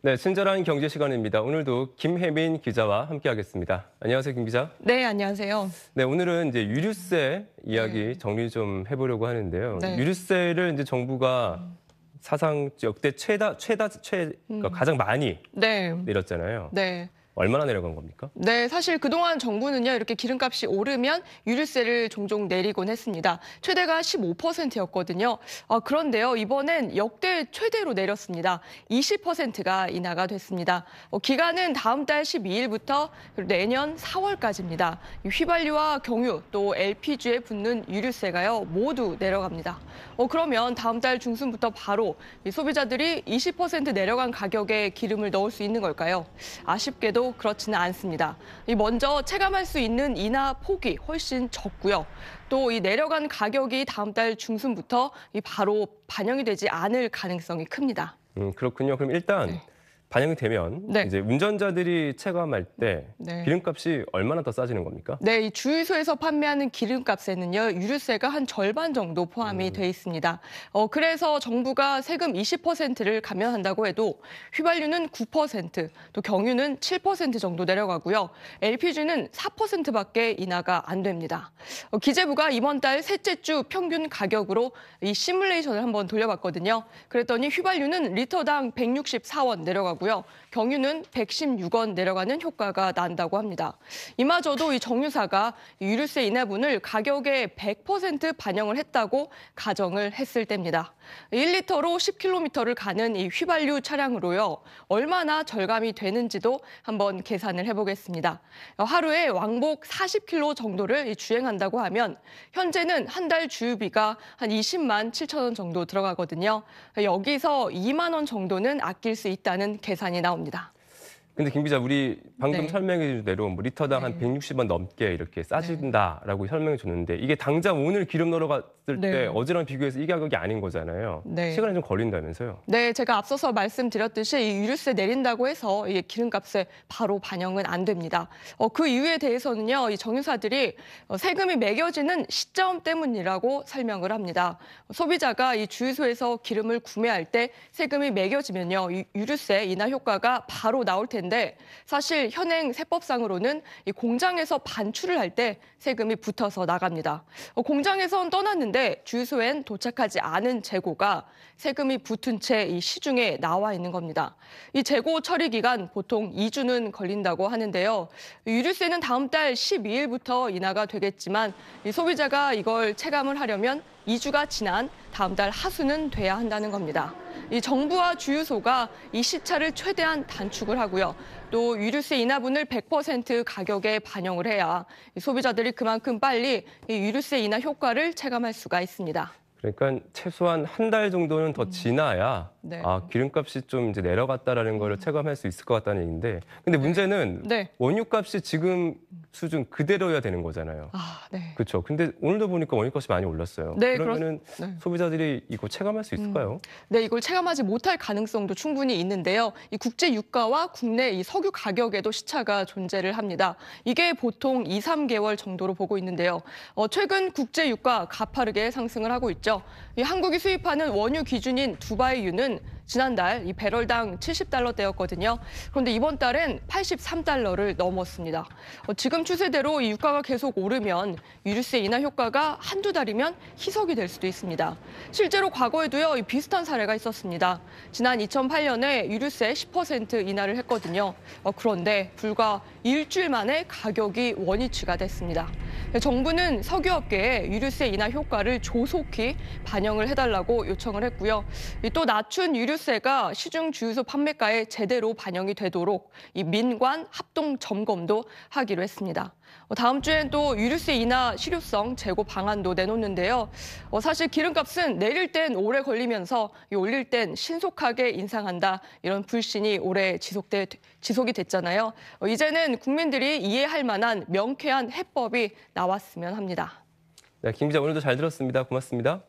네, 친절한 경제 시간입니다. 오늘도 김혜민 기자와 함께하겠습니다. 안녕하세요, 김 기자. 네, 안녕하세요. 네, 오늘은 이제 유류세 이야기 네. 정리 좀 해보려고 하는데요. 네. 유류세를 이제 정부가 사상 역대 최다 최다 최 그러니까 음. 가장 많이 네. 내렸잖아요. 네. 얼마나 내려간 겁니까? 네, 사실 그동안 정부는요, 이렇게 기름값이 오르면 유류세를 종종 내리곤 했습니다. 최대가 15%였거든요. 아, 어, 그런데요, 이번엔 역대 최대로 내렸습니다. 20%가 인하가 됐습니다. 어, 기간은 다음 달 12일부터 내년 4월까지입니다. 휘발유와 경유 또 LPG에 붙는 유류세가요, 모두 내려갑니다. 어, 그러면 다음 달 중순부터 바로 소비자들이 20% 내려간 가격에 기름을 넣을 수 있는 걸까요? 아쉽게도 그렇지는 않습니다. 먼저 체감할 수 있는 인하 폭이 훨씬 적고요. 또 이 내려간 가격이 다음 달 중순부터 바로 반영이 되지 않을 가능성이 큽니다. 음, 그렇군요. 그럼 일단 네. 반영이 되면 네. 이제 운전자들이 체감할 때 네. 기름값이 얼마나 더 싸지는 겁니까? 네, 이 주유소에서 판매하는 기름값에는요 유류세가 한 절반 정도 포함이 음. 돼 있습니다. 어 그래서 정부가 세금 20%를 감면한다고 해도 휘발유는 9%, 또 경유는 7% 정도 내려가고요, LPG는 4%밖에 인하가 안 됩니다. 어, 기재부가 이번 달 셋째 주 평균 가격으로 이 시뮬레이션을 한번 돌려봤거든요. 그랬더니 휘발유는 리터당 164원 내려가고. 하고요. 경유는 116원 내려가는 효과가 난다고 합니다. 이마저도 이 정유사가 유류세 인하분을 가격에 100% 반영을 했다고 가정을 했을 때입니다. 1리터로 10km를 가는 이 휘발유 차량으로요. 얼마나 절감이 되는지도 한번 계산을 해보겠습니다. 하루에 왕복 40km 정도를 주행한다고 하면 현재는 한 달 주유비가 한 20만 7천 원 정도 들어가거든요. 여기서 2만 원 정도는 아낄 수 있다는 계산이 나옵니다. 근데 김 기자 우리 방금 네. 설명해 준 대로 뭐 리터당 네. 한 160원 넘게 이렇게 싸진다라고 네. 설명해 줬는데 이게 당장 오늘 기름 넣으러 갔을 네. 때 어제랑 비교해서 이 가격이 아닌 거잖아요. 네. 시간이 좀 걸린다면서요. 네, 제가 앞서서 말씀드렸듯이 이 유류세 내린다고 해서 이 기름값에 바로 반영은 안 됩니다. 어, 그 이유에 대해서는요. 이 정유사들이 어, 세금이 매겨지는 시점 때문이라고 설명을 합니다. 소비자가 이 주유소에서 기름을 구매할 때 세금이 매겨지면요. 이 유류세 인하 효과가 바로 나올 텐데 텐데 사실 현행 세법상으로는 이 공장에서 반출을 할 때 세금이 붙어서 나갑니다. 어, 공장에선 떠났는데 주유소엔 도착하지 않은 재고가 세금이 붙은 채 이 시중에 나와 있는 겁니다. 이 재고 처리 기간 보통 2주는 걸린다고 하는데요. 유류세는 다음 달 12일부터 인하가 되겠지만 이 소비자가 이걸 체감을 하려면 2주가 지난 다음 달하수는 돼야 한다는 겁니다. 이 정부와 주유소가 이 시차를 최대한 단축을 하고요. 또 유류세 인하분을 100% 가격에 반영을 해야 소비자들이 그만큼 빨리 이 유류세 인하 효과를 체감할 수가 있습니다. 그러니까 최소한 한 달 정도는 더 음. 지나야 네. 아 기름값이 좀 이제 내려갔다라는 걸 음. 체감할 수 있을 것 같다는 얘기인데 근데 네. 문제는 네. 원유값이 지금 수준 그대로여야 되는 거잖아요. 아, 네. 그렇죠. 근데 오늘도 보니까 원유값이 많이 올랐어요. 네, 그러면은 그렇... 네. 소비자들이 이거 체감할 수 음. 있을까요? 음. 네, 이걸 체감하지 못할 가능성도 충분히 있는데요. 이 국제 유가와 국내 이 석유 가격에도 시차가 존재를 합니다. 이게 보통 2, 3개월 정도로 보고 있는데요. 어, 최근 국제 유가 가파르게 상승을 하고 있죠. 이 한국이 수입하는 원유 기준인 두바이유는 지난달 이 배럴당 70달러대였거든요. 그런데 이번 달엔 83달러를 넘었습니다. 어, 지금 추세대로 이 유가가 계속 오르면 유류세 인하 효과가 한두 달이면 희석이 될 수도 있습니다. 실제로 과거에도요 비슷한 사례가 있었습니다. 지난 2008년에 유류세 10% 인하를 했거든요. 어, 그런데 불과 일주일 만에 가격이 원위치가 됐습니다. 네, 정부는 석유업계에 유류세 인하 효과를 조속히 반영을 해달라고 요청을 했고요. 또 낮춘 유류 종료세가 시중 주유소 판매가에 제대로 반영이 되도록 이 민관 합동 점검도 하기로 했습니다. 어, 다음 주엔 또 유류세 인하 실효성 재고 방안도 내놓는데요. 어, 사실 기름값은 내릴 땐 오래 걸리면서 올릴 땐 신속하게 인상한다 이런 불신이 오래 지속돼, 지속이 됐잖아요. 어, 이제는 국민들이 이해할 만한 명쾌한 해법이 나왔으면 합니다. 네, 김 기자 오늘도 잘 들었습니다. 고맙습니다.